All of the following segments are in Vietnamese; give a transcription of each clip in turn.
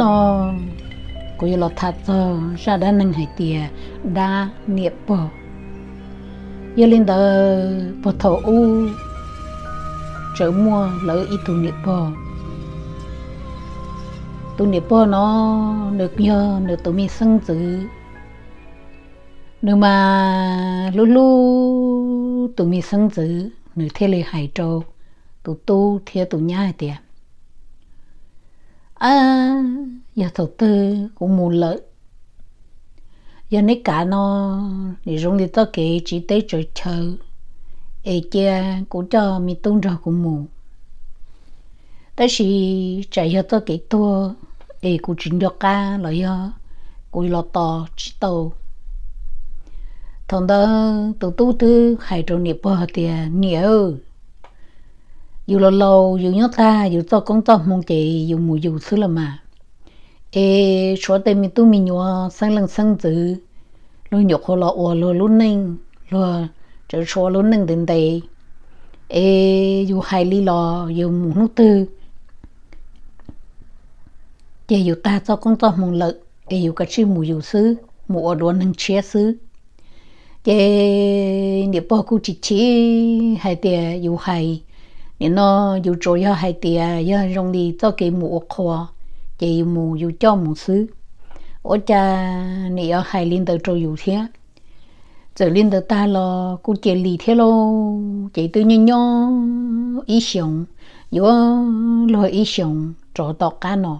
nó có yếu lọt thật giờ ra đã nâng hải tìa đa niệm bờ yêu lên đó bờ thổ u trở mua lỡ ít tu niệm bờ tu niệm bờ nó được nhờ được tụi mi sân dữ nếu mà lú lú tụi mi sân dữ nếu thế lì hải châu tụi tu theo tụi nhai tiền à giờ thầu tư cũng mù lợi giờ nấy cả nó để dùng thì tao kể chỉ tới trời chờ ấy kia cũng cho mi tung rồi cũng mù tới khi chạy giờ tao kể tua ấy cũng chuyển cho cả là giờ cũng lo to chỉ tàu thằng đó tụi tu tư hai trộn nhịp bờ tiền nhiều dù lâu lâu dù nhớ ta dù to con to mong chị dù mù dù xứ là mà ê số tên mình tu mình nhua sang lần sang chữ luôn nhục hồ lọ ủa lọ luôn ninh lọ chờ số luôn ninh đến đây ê dù hai ly lọ dù mù nước tư chị dù ta cho con to mong lợ ê dù cái chữ mù dù xứ mù ở đuôn nâng chia xứ chị niệm bao cụ chỉ chỉ hai tiề dù hai nên nó dù cho hay thì yo rong đi cho cái mù khó chỉ mù dù cho mù xứ ở cha nè yo hay lên tới cho dù thế giờ lên tới ta lo cũng chỉ lì thế lo chỉ tự nhiên nhau ý 想有 lo ý 想做到干咯。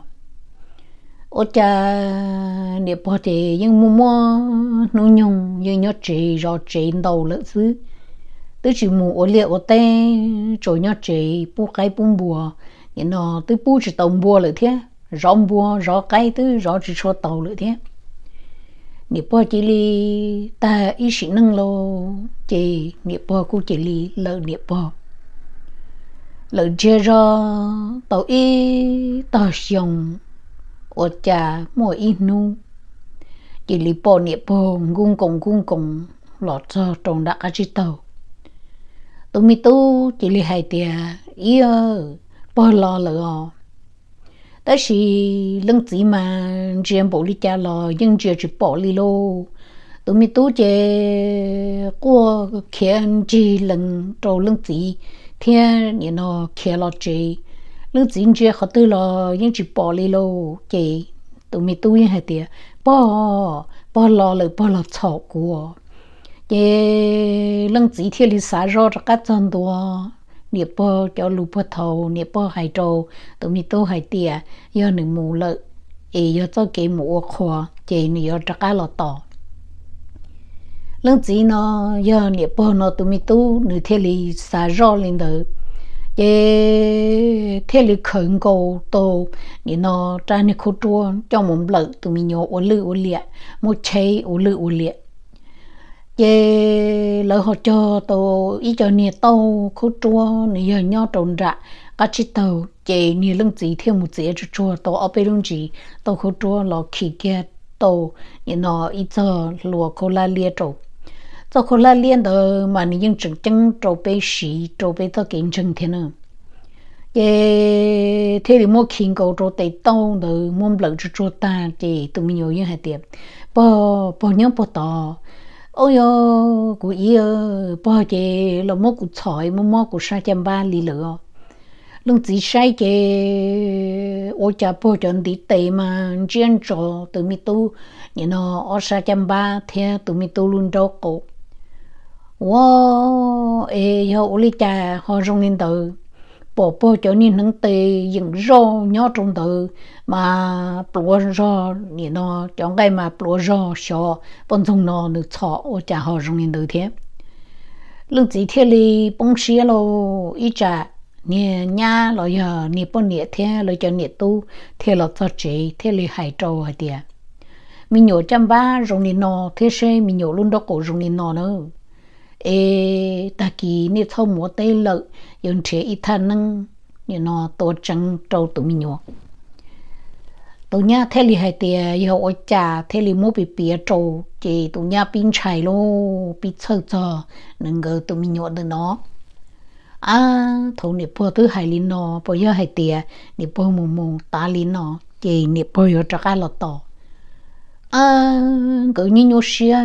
ở cha nè bỏ thì những mua mua nông nhung những nhớ chỉ rõ chỉ đầu lỡ xứ tôi chỉ muốn ổ liệu tê chỗ nhau chỉ bu cái bu bùa nhưng nó tôi bu chỉ tàu bùa lại thế rõ bùa rõ cái tôi rõ chỉ số tàu lại thế nghiệp bò chỉ li ta ý sĩ nâng lô chỉ nghiệp bò cũng chỉ li lợ nghiệp bò lợ chơi ra tàu ý tàu xiong ở trà mua ý nu chỉ li bò nghiệp bò gung cùng gung cùng lọt ra trong đã cái chỉ tàu tụi mi tu chỉ li hai tia ý ơ ờ, bỏ lo lợ đó chỉ lưng chỉ mà chuyện bộ li cha lo nhưng chuyện chỉ bỏ li lô tụi mi tu chế qua khen chỉ lưng trâu lưng chỉ thiên như nó khiến lo chế lưng chỉ chuyện họ tư lo nhưng chỉ bỏ li lô chế tụi mi tu như hai tia bỏ bỏ lo lợ bỏ lo chọc của chế lăng chỉ thiên lý xã rồi cho các đồ nếp bơ cho lù bơ thầu nếp bơ hải trâu tụi mình tôi hải tìa do nữ mù lợi ý cho cái mù khóa chế nữ do cho các lọ tỏ lăng chỉ nó do nếp bơ nó tụi mình tôi nữ thiên lý xã lên đó chế thiên lý khẩn cầu tổ nị nó ra nị khô chua cho mồm lợi tụi mình nhớ ô lư ô liệt một chế ô lư ô liệt ye lỡ họ cho tàu ý cho nè tàu khu chua nè giờ nhau trộn rạ cá chi tàu ye nè lưng chỉ thêm một chế cho chua tàu ở bên lưng chỉ tàu khu chua lò khí kia tàu nè nó ý cho lùa khô la lia trộn cho khô la lia đó mà nè những chừng chân trộn bê xì trộn bê tao kiện chừng thế nữa ye thế thì mua khinh cầu cho tây tàu rồi mua lợn cho chua ta thì tụi mình nhiều như hai tiệp bò bò nhớ bò to ôi yo cụ ý ơ bỏ chê lo mô cụ thỏi mô mô cụ sa chăm ba lì lửa lúc chỉ sai chê ô cha bỏ chọn đi tệ mà chuyên trò tụi mi tu như nó ô sa chăm ba thế tụi mi tu luôn đâu cổ wow ê yo ô lì cha họ rong nên tự bộ bộ cho nên nâng tê dựng rô nhỏ trong từ mà bộ rô nhỉ nó chọn cái mà bộ rô xó bọn thông nó nữ chọ ô chả họ rong nên đầu thế lúc chỉ thế li bông xía lô ý chả nè nha lo giờ nè bọn nè thế lo cho nè tu thế lo cho chị thế li hải trâu hả tiệt mình nhổ chăm ba rong nên nó thế xe mình nhổ luôn đó cổ rong nên nó nữa ê ta kỳ nè thâu múa tê lợi yon chế ít thân nâng nè nó tổ trăng trâu tụi mình nhỏ tụi nhá thế li hai tiề yo ôi cha thế li mua bị bịa cho, chị tụi nhá pin chạy lô bị sợ cho nâng gỡ tụi mình nhỏ được nó à thâu nè bơ thứ hai li nó bơ yo hai tiề nè bơ mù mù ta li nó chị nè bơ yo trắc ai lọt tàu à cái như nhau xia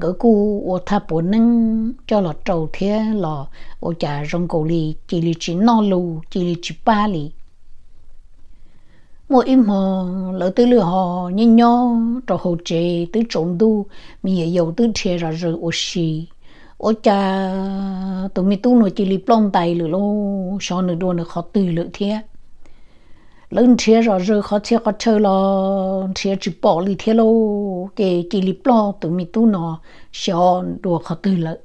cái cụ ở tháp bốn nâng cho là trầu thế là ở cha rong cổ li chỉ li chỉ nọ lù chỉ li chỉ ba li mỗi im họ lỡ tới lừa họ như nhau trầu hồ chế tới trộn đu mình 也有 tới thế ra rồi ở xì ở cha tụi mình tu nói chỉ li plong tay lừa lo sao nữa đua nữa khó từ lựa thế lớn chia rồi rồi khó chia khó chơi lo chia chỉ bỏ lì thế lo cái cái lì lo tụi mình tu nó xỏ đùa khó từ lợi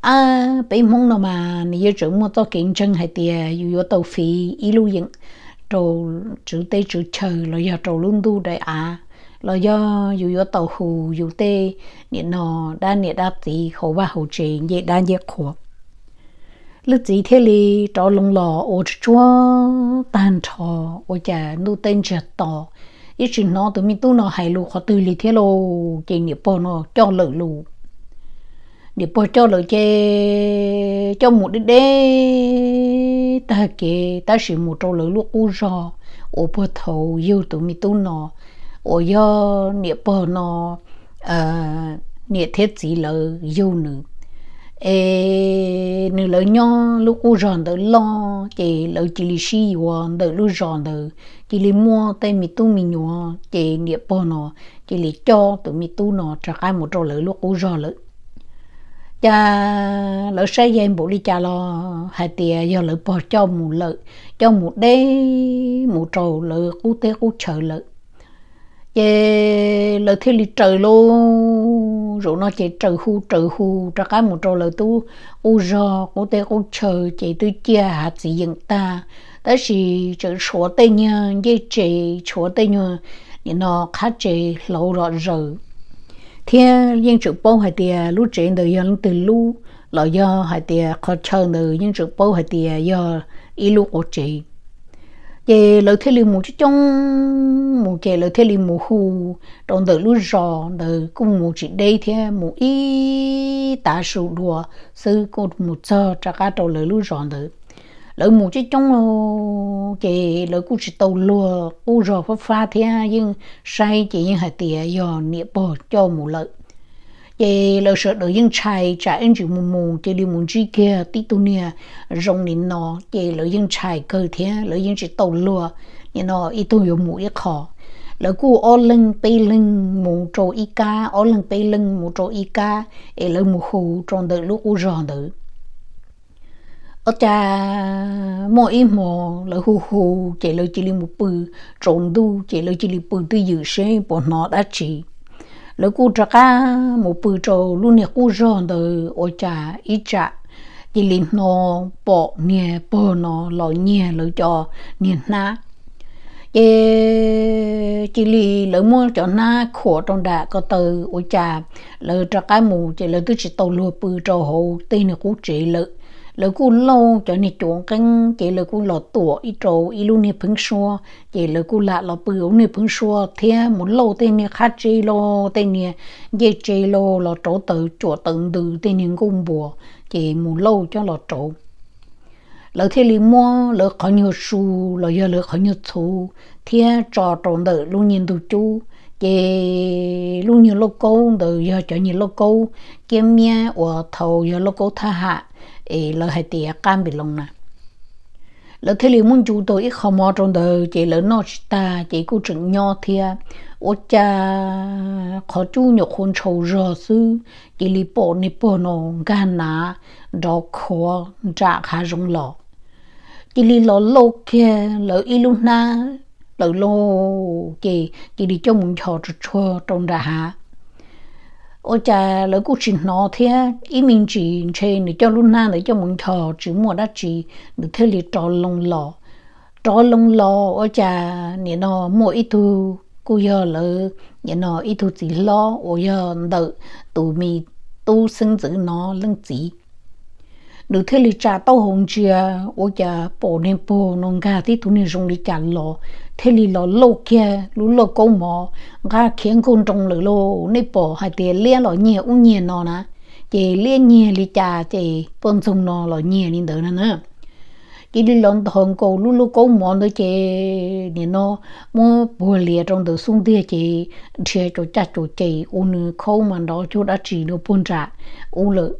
à bị mong nó mà nếu chúng mà tao kiện chân hay tiền dù có tàu phí ít lưu yên trâu chữ tê chữ chờ rồi giờ trâu luôn tu đấy à rồi do dù có tàu hù dù tê niệm nó đa niệm đa tí khổ ba hậu trình dễ đa dễ khổ lúc gì thế li cho lòng lò ô chúa tan trò ô chả nu tên chả tỏ ý chuyện nó tụi mình tu nó hay lu khó tư li thế lô chỉ nghiệp bò nó cho lỡ lu nghiệp bỏ cho lỡ chê cho một đứa đế ta kể ta chỉ một trâu lỡ lu u rò ô bò thầu yêu tụi mình tu nó ô do nghiệp bỏ nó ờ nghiệp thế gì lỡ yêu nữa ê nữ lỡ nhỏ lúc u ròn đỡ lo chị lỡ chị lì xì và đỡ lúc ròn đỡ chị lì mua tay mi tu mi nhỏ chị niệm bò nó chị lì cho tụi mi tu nó trả ai một trò lỡ lúc u ròn lỡ cha lỡ sai em bộ đi cha lo hai tia do lỡ bò cho một lỡ cho một đế một trầu lỡ cú tê cú chờ lỡ chế lời thiên lý trời luôn rồi nó chỉ trời hu trời hu cho cái một trò lời tu u rò cô tê cô chờ chỉ tôi chia hạt gì dựng ta đó là chữ số tê nha ye chỉ số tê nha nhưng nó khá chỉ lâu rõ rồi thiên những chữ bao hay tiền lũ chỉ từ dân từ lú lỡ do hai tiền khó chờ từ nhưng chữ bao hay tiền do ít lú của chị ye lo thế li một chứ trong một ye lo thế li một hu trong đời lu rò đời cũng một chỉ đây thế một ít ta sụ đùa sư cô một sơ trả cả trong đời lu rò đời lỡ mu chứ trong lo ye cũng chỉ tàu lùa u rò phát pha thế nhưng sai chỉ những hạt tiền do nịa bò cho một lợi chế lỡ sợ đỡ dân chai trả anh chịu mù mù chế đi muốn chi kia tí rong nín nó chế lỡ dân chai cơ thế lỡ dân chỉ tàu lùa như ít tu hiểu mù khó lỡ cú ô lưng tây lưng mù trô y ca ô lưng tây lưng mù trô y ca ấy lỡ mù khu tròn đỡ lúc u ròn ở cha mò ý mò lỡ hù hù chế lỡ chỉ li mù bự trộn đu chế lợi chỉ li bự tư dự xe bọn nọ đã chỉ lỡ cú trà cá một bự trâu luôn nè cú ròn từ ôi cha, ít cha chỉ lim nó bỏ nhà bỏ nó lo nhà lo cho nè na chỉ chỉ lì lỡ mua cho na khổ trong đà có từ ôi cha lỡ trà cả mù chỉ lỡ tôi chỉ tàu lúa bự trâu hậu tên nè cú chỉ lỡ lỡ cú lâu cho nên chuồng căng chỉ lỡ cú lọ ít trâu ít luôn nè phun xua chỉ lỡ cú lạ lọ bự nè phun xua thế muốn lâu tên nè khát chế lô tên nè dê chế lô lọ trâu tự chùa tự từ tên nè cung bùa chỉ muốn lâu cho lọ trâu lỡ thế li mua lỡ khó nhiều su lỡ giờ lỡ khó nhiều thu thế trò trộn tự luôn nhìn tụ chú chỉ luôn nhiều lô câu tự giờ cho nhiều lô câu kiếm mía ở thầu giờ lô câu tha hạ ấy là hai tia cam bị lông nè lỡ thi liệu muốn chú tôi ít khó mò trong đời chỉ lỡ nó ta chỉ cô trưởng nho thia ô cha khó chú nhục hôn sầu rờ su chỉ li bộ nì bộ nó gan nà đó khó trả khá rong lọ chỉ li lọ lô kia lỡ y lúc na lỡ lô chỉ chỉ đi cho muốn cho cho trong đà ha ô cha lỡ cũng chỉ nó thế ý mình chỉ chơi để cho luôn na để cho mình thở chỉ mua đã chỉ được thế thì trò lông lò trò lông lò cha nè nó mua ít thu cô giờ lỡ nè nó ít thu chỉ lo ô giờ đợi tụi mi tu sinh giữ nó lưng chỉ được thế thì cha tao hồng chia cha bỏ nên bỏ nông gà thì tụi này dùng để trả lo thế li lo lâu kia lú lo câu mò ga khiến con trong lử lo nấy bỏ hai tiền lia lo nhẹ u nhẹ nó nè chị lia nhẹ li cha chị bông sông nó lo nhẹ lên đỡ nữa chỉ đi lon thằng cô lú lú câu mò nữa chị nè nó mua bùa lia trong đầu xuống tia chị chia cho cha cho chị u nữ câu mà đó chú đã chỉ được bôn trả u lợ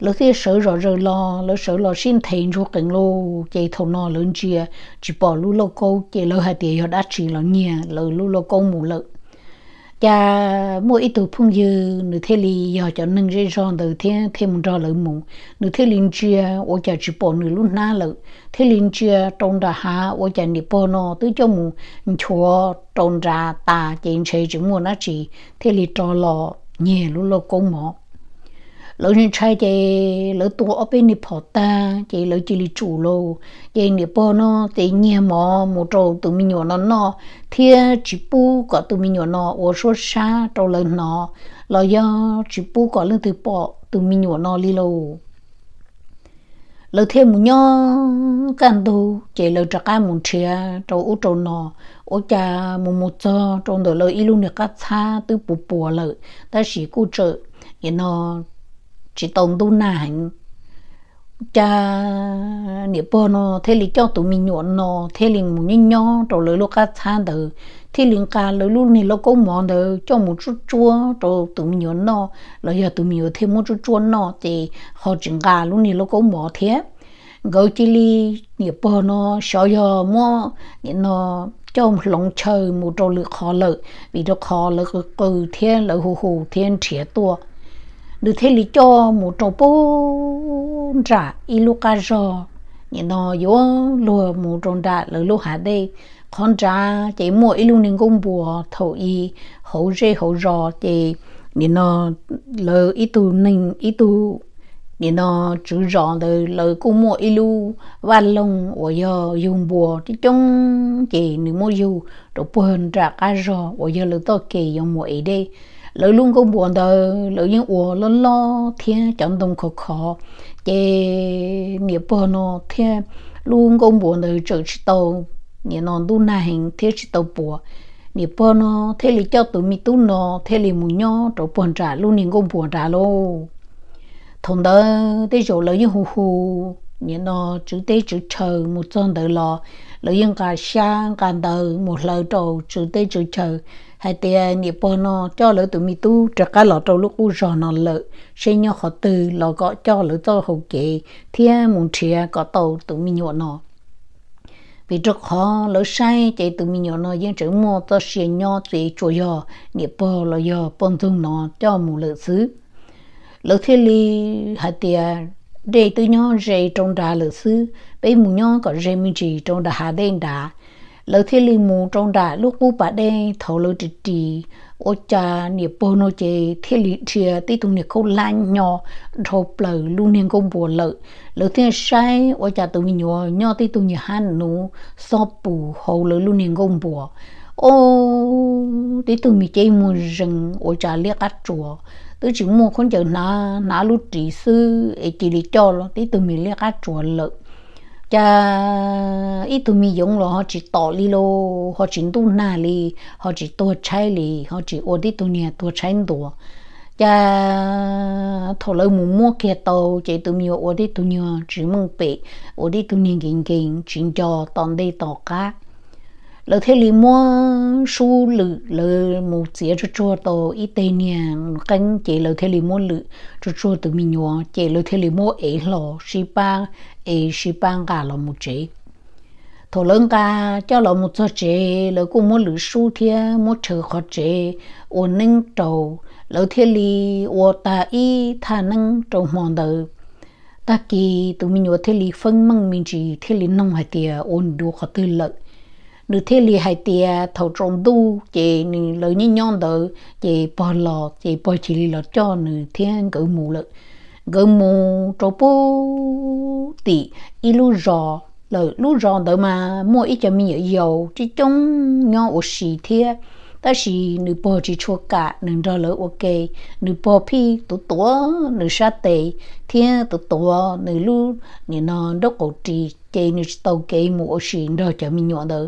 lỡ thế sợ rõ rồi lo lỡ sợ lo xin thèn cho cảnh lo chạy thầu nó lớn chia chỉ bỏ lũ lô cô chạy lỡ hai tiền họ đã chỉ lỡ nhà lỡ lũ lô cô mù lợ cha mỗi ít tụ phun dư nửa thế li giờ cho nâng dây do từ thế thêm một ron lỡ mù nửa thế liên chia ô cha chỉ bỏ nửa lũ na lỡ thế liên chia trong đà hà ô cha nỉ bỏ nó tứ cho mù chùa trong đà ta chạy chơi chỉ mua nó chỉ thế li trò lò nhẹ lũ lô cô mỏ lỡ nên trai chị lỡ tua ở bên nếp họ ta chị lỡ chị lì chủ lô chị nếp bò nó chị nhà mò một trâu tụi mình nhỏ nó nó thia chỉ bu có tụi mình nhỏ nó ở số xa trâu lỡ nó lỡ do chỉ bu có lỡ từ bò tụi mình nhỏ nó lì lô lỡ thêm một nhó can tu chị lỡ trả cá một chia trâu út trâu nó ô cha một một cho trâu đỡ lỡ ít ilu nè cá xa từ bù bùa lỡ ta chỉ cô trợ vậy nó chỉ tông tu nà cha nếp bò nó thế li cho tụi mình nhuận nó thế li một nhân nhỏ rồi lấy lúc cá than từ thế li cả lấy lúc này lúc cũng mòn từ cho một chút chua rồi tụi mình nhuận nó rồi giờ tụi mình thêm một chút chua nó thì họ chừng cá lúc này lúc cũng món thế gọi chỉ li nếp bò nó sợ giờ mua nó cho một lòng chờ một trâu lựa khó lợi vì nó khó lợi cứ thế lợi hù hù thiên trẻ tuổi được thế lý cho một trò bố trả y lô ca rò nhìn nó yếu lùa một trò đạ lỡ lô hạ đây con trả chỉ mua y lô nên công bùa thầu y hậu rê hậu rò chỉ nhìn nó lỡ y tu nên y tu nhìn nó chữ rõ từ lỡ cũng mua y lô và lông ở giờ dùng bùa thì trong chỉ nếu mua dù rồi bùa trả ca rò ở giờ lỡ to kỳ dùng mua y đây lỡ luôn có buồn đời lỡ những ủa lo lo thiên chẳng đồng khó khó chế nghiệp bờ nó thiên luôn có buồn đời trở chỉ tàu nhẹ non tu na hình thiên chỉ tàu bùa nghiệp bờ nó thế là cho tụi mi tu nó thế là muốn nhau trở buồn trả luôn những công buồn trả lô thằng đó tới rồi lỡ những hù hù nhẹ nó chữ tế chữ chờ một chân đời lò lỡ những cả sang cả đời một lời trầu chữ tế chữ chờ hay thì nị bò nó cho lỡ tụi mi tu trở cái lọ trâu lúc u rò nó lỡ xây nhau họ từ lọ gõ cho lỡ cho hậu kệ thì muốn chia có tàu tụi mi nhọ nó vì trước họ lỡ sai chạy tụi mi nhọ nó dân chữ mua cho xe nhau chạy chùa yo nị bò lọ yo bông dung nó cho mù lỡ xứ lỡ thế li hay thì để tụi nhau rầy trong đà lỡ xứ bây mù nhau có rầy mi chỉ trong đà hà đen đà lỡ thiên linh mù trong đại lúc bu bà đê thấu lỡ trì trì ô cha nè bồ nô chê thiên lý chia tí tung nè câu la nhỏ thầu lỡ luôn nè công bùa lỡ lỡ thiên sai ô cha tụi mình nhò nhò tí tung nè hàn nụ so bù hầu lỡ luôn nè công bùa ô tí tung mình chơi mua rừng ô cha liếc át chùa tứ chứng mua con chờ ná ná lúc trì sư ấy chỉ lý cho lo tí tung mình liếc át chùa lợ cha ít tụi mi dùng là họ chỉ tỏ li lô họ chỉ tu na li họ chỉ tu trái li họ chỉ ô đi tu nhà tu trái tu cha thổ lâu mù mua kia tàu chỉ tụi mi ô đi tu nhà chỉ mong bể ô đi tu nhà kinh kinh chỉ cho toàn đi tỏ cá lỡ thế li mua su lự lỡ mù chia cho cho tàu ít tây nhà cánh chỉ lỡ thế li mua lự cho cho tụi mi nhỏ chỉ lỡ thế li mua ế lò xí ba e shi bang ga lo mu chế thổ lương ca cho lo mu cho chế lo cũng muốn lử su thia muốn chờ khó chế ổn nâng trầu lo thiên li ô ta y tha nâng trầu mòn đời ta kỳ tụi mình nhớ thế li phân măng mình chỉ thế li nông hay tiề ôn đồ khó tư lợi nữ thế li hay tiề thầu trồng đu chị nữ lợi như nhon đỡ chị bò lò chị bò chỉ li lọt cho nữ thiên cử mù lợi gần mù trâu bố tì y lu rò lỡ lu rò đỡ mà mua ít cho mình ở dầu chứ chung nhau ở xì thiê ta xì nữ bò chỉ chua cả nữ rò lỡ ok nữ bò pi tụ tủa nữ sa tệ thiê tụ tủa nữ lu nữ nó đốc cổ trì chê nữ tàu kê mù ở xì rò cho mình nhỏ đó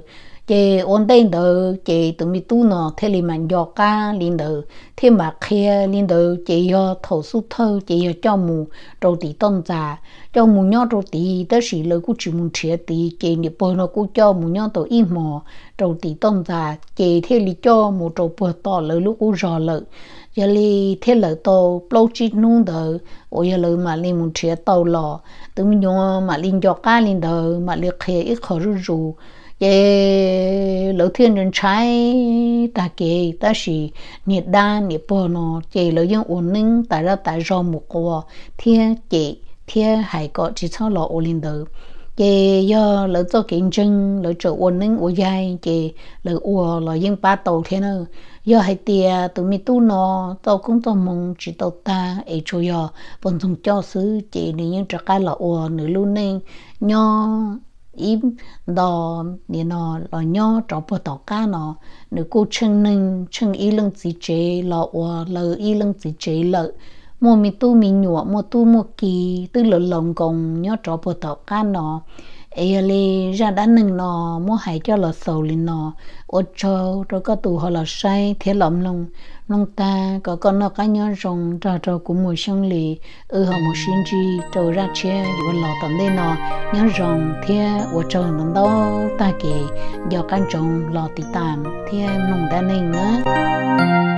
chị ổn định đầu chị tụi mình tu nó thế li mình do ca linh đầu thế mà kia linh đầu chị yo thầu su thâu chị yo cho mù đầu tí tông già cho mù nhau đầu tí đó là lời của chị muốn chia tí chị đi bơi nó cũng cho mù nhau đầu im mò đầu tí tông già chị thế li cho mù đầu bơi to lời lúc cũng rõ lời giờ li thế lời to lâu chỉ nung đầu ôi giờ lời mà linh muốn chia tàu lò tụi mình nhau mà linh do ca linh đầu mà lên kia ít khó rủ cái lỗ thiên nhân trái ta kể ta chỉ nhiệt đa nhiệt bò nó chế lỗ dân ổn định tại ra tại do một cô thiên chế thiên hải có chỉ sau lỗ ổn định được chế do lỡ cho kiện chân lỡ chỗ ổn định ổn dài chế lỡ ủa lỡ dân ba tàu thế nào do hai tia tụi mi tu nó tao cũng tao mong chỉ tao ta ấy cho yo bọn thùng cho xứ chế những trạc cái lỡ ủa nửa luôn nên nho ý đó, để nó lo nho trọ bộ tỏ cá nó nếu cô chân nâng chân ý lưng chỉ chế lọ ua lờ ý lưng chỉ chế lợ mua mi tu mi nhụa mua tu mua kỳ tư lợ lồng gồng nho trọ bộ tỏ cá nó ấy là ra đã nâng nò mua hại cho lọ sầu li nò ô cho rồi có tù họ lọ say thế lỏm lông lông ta có con nó cá nhon rồng trò trò của mùi sông lì ư ừ, họ mùi xin chi trầu ra chia dù lọ tận đây nò nhon rồng thế ô cho nông đó ta kể, do căn trồng lọ tì tạm thế nông đã nâng nữa